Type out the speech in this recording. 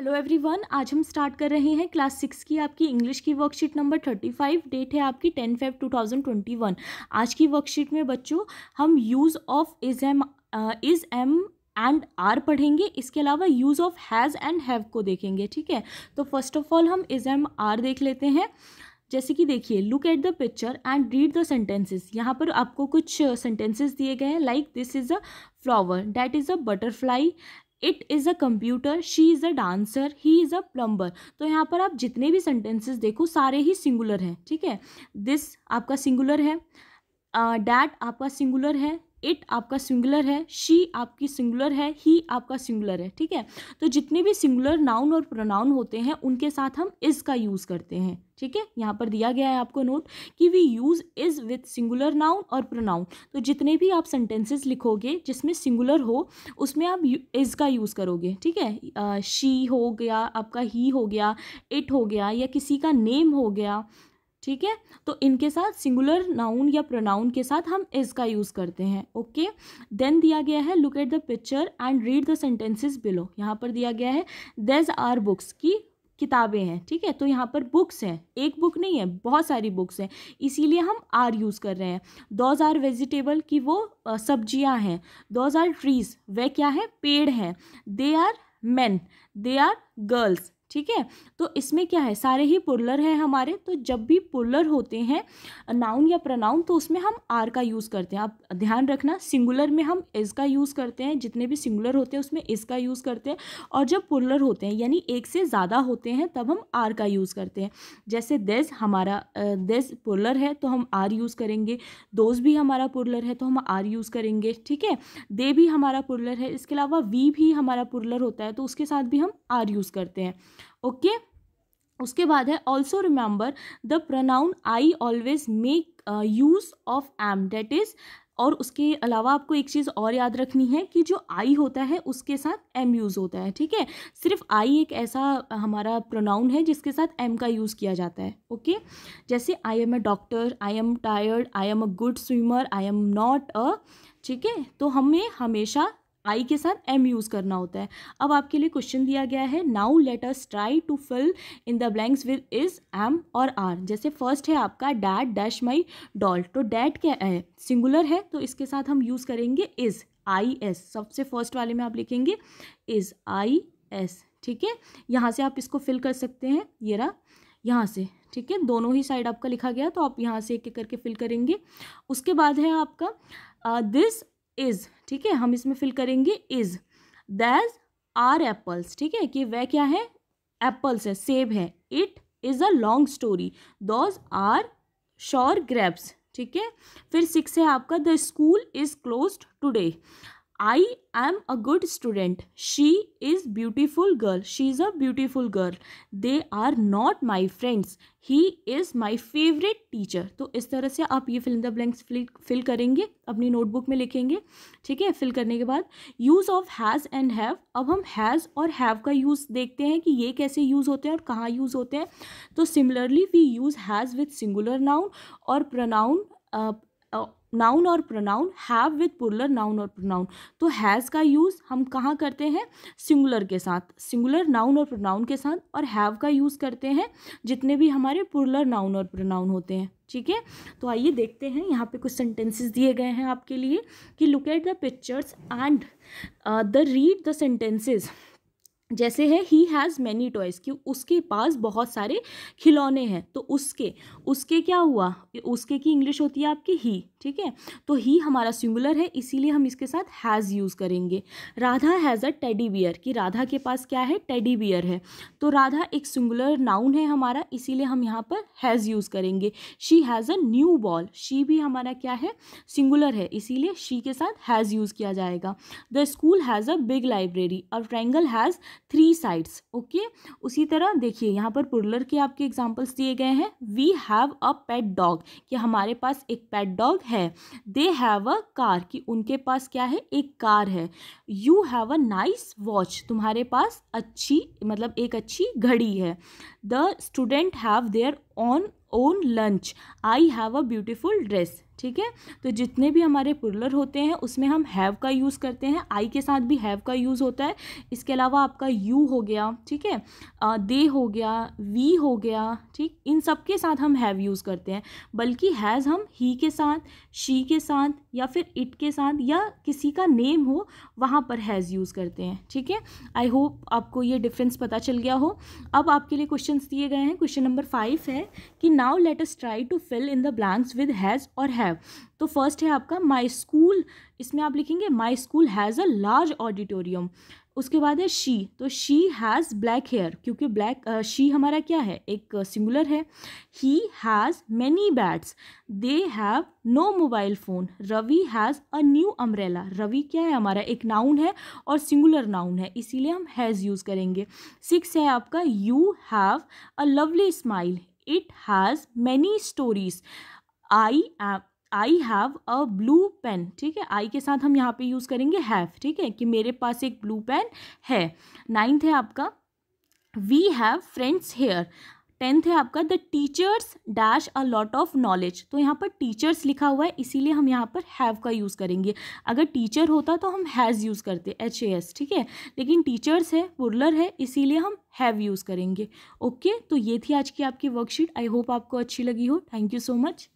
hello everyone आज हम start कर रहे हैं क्लास सिक्स की आपकी इंग्लिश की worksheet number thirty five date है आपकी ten five two thousand twenty one आज की वर्कशीट में बच्चों हम use of is am is am and are पढ़ेंगे इसके अलावा use of has and have को देखेंगे ठीक है तो फर्स्ट ऑफ ऑल हम इज एम आर देख लेते हैं जैसे कि देखिए look at the picture and read the sentences यहाँ पर आपको कुछ सेंटेंसेस दिए गए हैं like this is a flower that is a butterfly it is a computer she is a dancer he is a plumber तो यहाँ पर आप जितने भी सेंटेंसेस देखो सारे ही सिंगुलर हैं ठीक है दिस आपका सिंगुलर है डैट uh, आपका सिंगुलर है इट आपका सिंगुलर है शी आपकी सिंगुलर है ही आपका सिंगुलर है ठीक है तो जितने भी सिंगुलर नाउन और प्रोनाउन होते हैं उनके साथ हम इज़ का यूज़ करते हैं ठीक है यहाँ पर दिया गया है आपको नोट कि we use is with singular noun और प्रोनाउन तो जितने भी आप सेंटेंसेस लिखोगे जिसमें सिंगुलर हो उसमें आप इज़ का यूज़ करोगे ठीक है शी हो गया आपका ही हो गया इट हो गया या किसी का नेम हो गया ठीक है तो इनके साथ सिंगुलर नाउन या प्रोनाउन के साथ हम इज का यूज़ करते हैं ओके देन दिया गया है look at the picture and read the sentences below यहाँ पर दिया गया है देज आर बुक्स की किताबें हैं ठीक है तो यहाँ पर बुक्स हैं एक बुक नहीं है बहुत सारी बुक्स हैं इसीलिए हम आर यूज़ कर रहे हैं दोज आर वेजिटेबल की वो सब्जियाँ हैं दोज आर ट्रीज़ वे क्या है पेड़ हैं they are man they are girls ठीक है तो इसमें क्या है सारे ही पुरलर हैं हमारे तो जब भी पुरलर होते हैं नाउन या प्रनाउन तो उसमें हम आर का यूज़ करते हैं आप ध्यान रखना सिंगुलर में हम इस का यूज़ करते हैं जितने भी सिंगुलर होते हैं उसमें इस का यूज़ करते हैं और जब पुरलर होते हैं यानी एक से ज़्यादा होते हैं तब हम आर का यूज़ करते हैं जैसे देस हमारा देस पुरलर है तो हम आर यूज़ करेंगे दोज भी हमारा पुरलर है तो हम आर यूज़ करेंगे ठीक है दे भी हमारा पुरलर है इसके अलावा वी भी हमारा पुरलर होता है तो उसके साथ भी हम आर यूज़ करते हैं ओके उसके बाद है also remember the pronoun I always make use of am that is और उसके अलावा आपको एक चीज़ और याद रखनी है कि जो आई होता है उसके साथ एम यूज़ होता है ठीक है सिर्फ आई एक ऐसा हमारा प्रोनाउन है जिसके साथ एम का यूज़ किया जाता है ओके जैसे I am a doctor I am tired I am a good swimmer I am not a ठीक है तो हमें हमेशा आई के साथ एम यूज़ करना होता है अब आपके लिए क्वेश्चन दिया गया है now let us try to fill in the blanks with is am और आर जैसे फर्स्ट है आपका डैट डैश माई डॉल तो डैट क्या है सिंगुलर है तो इसके साथ हम यूज़ करेंगे इज़ आई एस सबसे फर्स्ट वाले में आप लिखेंगे इज़ आई एस ठीक है यहाँ से आप इसको फिल कर सकते हैं ये रहा यहाँ से ठीक है दोनों ही साइड आपका लिखा गया तो आप यहाँ से एक एक करके फिल करेंगे उसके बाद है आपका दिस इज़ ठीक है हम इसमें फिल करेंगे इज़ दैज आर एप्पल्स ठीक है कि वह क्या है एप्पल्स है सेब है it is a long story those are sure grapes ठीक है फिर सिक्स है आपका the school is close today I am a good student she is beautiful girl she is a beautiful girl they are not my friends he is my favourite teacher तो इस तरह से आप ये fill in the blanks fill करेंगे अपनी notebook में लिखेंगे ठीक है फिल करने के बाद use of has and have अब हम हैज़ और हैव का यूज़ देखते हैं कि ये कैसे यूज़ होते हैं और कहाँ यूज़ होते हैं तो similarly we use has with singular noun और प्रनाउन नाउन और pronoun have with plural noun और प्रोनाउन तो हैज़ का यूज़ हम कहाँ करते हैं सिंगुलर के साथ सिंगुलर नाउन और प्रोनाउन के साथ और हैव का यूज़ करते हैं जितने भी हमारे पुरलर नाउन और प्रोनाउन होते हैं ठीक है तो आइए देखते हैं यहाँ पे कुछ सेंटेंसेस दिए गए हैं आपके लिए कि look at the pictures and the read the sentences जैसे है ही हैज़ मैनी टॉयज़ कि उसके पास बहुत सारे खिलौने हैं तो उसके उसके क्या हुआ उसके की इंग्लिश होती है आपकी ही ठीक है तो ही हमारा सिंगुलर है इसीलिए हम इसके साथ हैज़ यूज़ करेंगे Radha has a teddy bear कि राधा के पास क्या है टेडी बियर है तो राधा एक सिंगुलर नाउन है हमारा इसीलिए हम यहाँ पर हैज़ यूज़ करेंगे she has a new ball she भी हमारा क्या है सिंगुलर है इसीलिए शी के साथ हैज़ यूज़ किया जाएगा the school has a big library और triangle has three sides okay उसी तरह देखिए यहाँ पर पुरलर के आपके एग्जाम्पल्स दिए गए हैं we have a pet dog कि हमारे पास एक पेट डॉग है दे हैव अ कार कि उनके पास क्या है एक कार है you have a nice watch तुम्हारे पास अच्छी मतलब एक अच्छी घड़ी है the student have their on own lunch I have a beautiful dress ठीक है तो जितने भी हमारे पुरलर होते हैं उसमें हम हैव का यूज़ करते हैं आई के साथ भी हैव का यूज़ होता है इसके अलावा आपका यू हो गया ठीक है दे हो गया वी हो गया ठीक इन सब के साथ हम हैव यूज़ करते हैं बल्कि हैज़ हम ही के साथ शी के साथ या फिर इट के साथ या किसी का नेम हो वहाँ पर हैज़ यूज़ करते हैं ठीक है आई होप आपको ये डिफ्रेंस पता चल गया हो अब आपके लिए क्वेश्चन दिए गए हैं क्वेश्चन नंबर फाइव है कि now let's try to fill in the blanks with has और हैव है तो फर्स्ट है आपका माई स्कूल इसमें आप लिखेंगे my school has a large auditorium उसके बाद है शी तो शी हैज़ ब्लैक हेयर क्योंकि ब्लैक शी हमारा क्या है एक सिंगुलर है he has many bats they have no mobile phone Ravi has a new umbrella Ravi क्या है हमारा एक नाउन है और सिंगुलर नाउन है इसीलिए हम हैज़ यूज़ करेंगे सिक्स है आपका you have a lovely smile it has many stories I am I have a blue pen ठीक है आई के साथ हम यहाँ पे यूज़ करेंगे हैव ठीक है कि मेरे पास एक ब्लू पेन है नाइन्थ है आपका we have friends here tenth है आपका the teachers dash a lot of knowledge तो यहाँ पर टीचर्स लिखा हुआ है इसीलिए हम यहाँ पर हैव का यूज़ करेंगे अगर टीचर होता तो हम हैज़ यूज़ करते एच ए एस ठीक है लेकिन टीचर्स है पुरलर है इसीलिए हम हैव यूज़ करेंगे ओके तो ये थी आज की आपकी वर्कशीट आई होप आपको अच्छी लगी हो थैंक यू सो मच